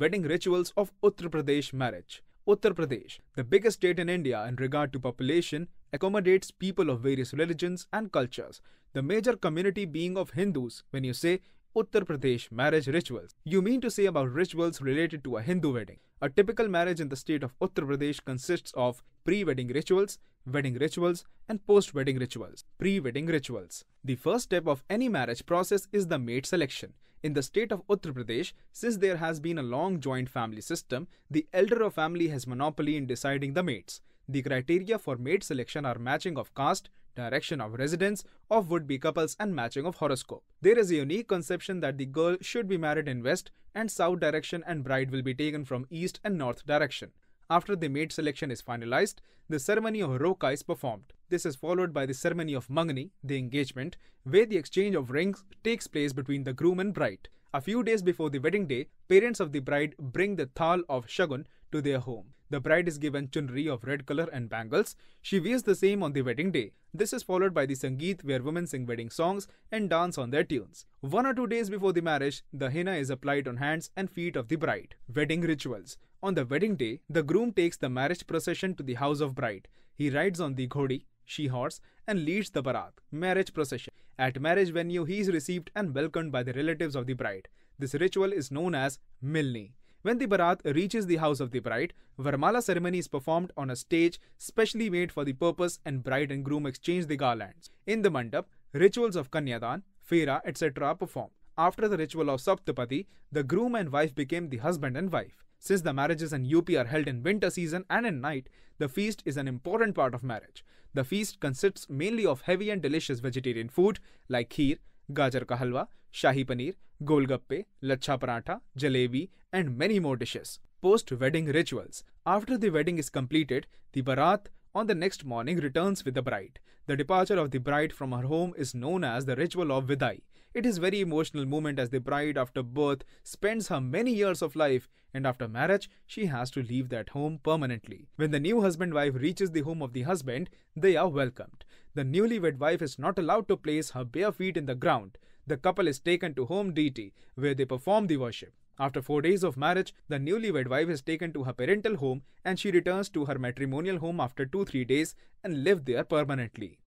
wedding rituals of Uttar Pradesh marriage. Uttar Pradesh, the biggest state in India in regard to population, accommodates people of various religions and cultures, the major community being of Hindus. When you say Uttar Pradesh marriage rituals, you mean to say about rituals related to a Hindu wedding. A typical marriage in the state of Uttar Pradesh consists of pre wedding rituals, wedding rituals, and post wedding rituals. Pre wedding rituals. The first step of any marriage process is the mate selection. In the state of Uttar Pradesh, since there has been a long joint family system, the elder of family has monopoly in deciding the mates. The criteria for mate selection are matching of caste, direction of residence, of would-be couples and matching of horoscope. There is a unique conception that the girl should be married in west and south direction and bride will be taken from east and north direction. After the mate selection is finalized, the ceremony of Roka is performed. This is followed by the ceremony of Mangani, the engagement, where the exchange of rings takes place between the groom and bride. A few days before the wedding day, parents of the bride bring the thal of shagun to their home. The bride is given chunri of red color and bangles. She wears the same on the wedding day. This is followed by the sangeet where women sing wedding songs and dance on their tunes. One or two days before the marriage, the henna is applied on hands and feet of the bride. Wedding rituals. On the wedding day, the groom takes the marriage procession to the house of bride. He rides on the ghodi she horse, and leads the barat, marriage procession. At marriage venue, he is received and welcomed by the relatives of the bride. This ritual is known as milni. When the barat reaches the house of the bride, Varmala ceremony is performed on a stage specially made for the purpose and bride and groom exchange the garlands. In the mandap, rituals of Kanyadan, Fera, etc. are performed. After the ritual of Saptapati, the groom and wife became the husband and wife. Since the marriages in UP are held in winter season and in night, the feast is an important part of marriage. The feast consists mainly of heavy and delicious vegetarian food like kheer, gajar ka halwa, shahi paneer, golgappe, lachha paratha, jalebi, and many more dishes. Post-wedding rituals. After the wedding is completed, the barat on the next morning returns with the bride. The departure of the bride from her home is known as the ritual of vidai. It is very emotional moment as the bride after birth spends her many years of life and after marriage she has to leave that home permanently. When the new husband wife reaches the home of the husband, they are welcomed. The newlywed wife is not allowed to place her bare feet in the ground. The couple is taken to home deity where they perform the worship. After four days of marriage, the newlywed wife is taken to her parental home and she returns to her matrimonial home after two three days and live there permanently.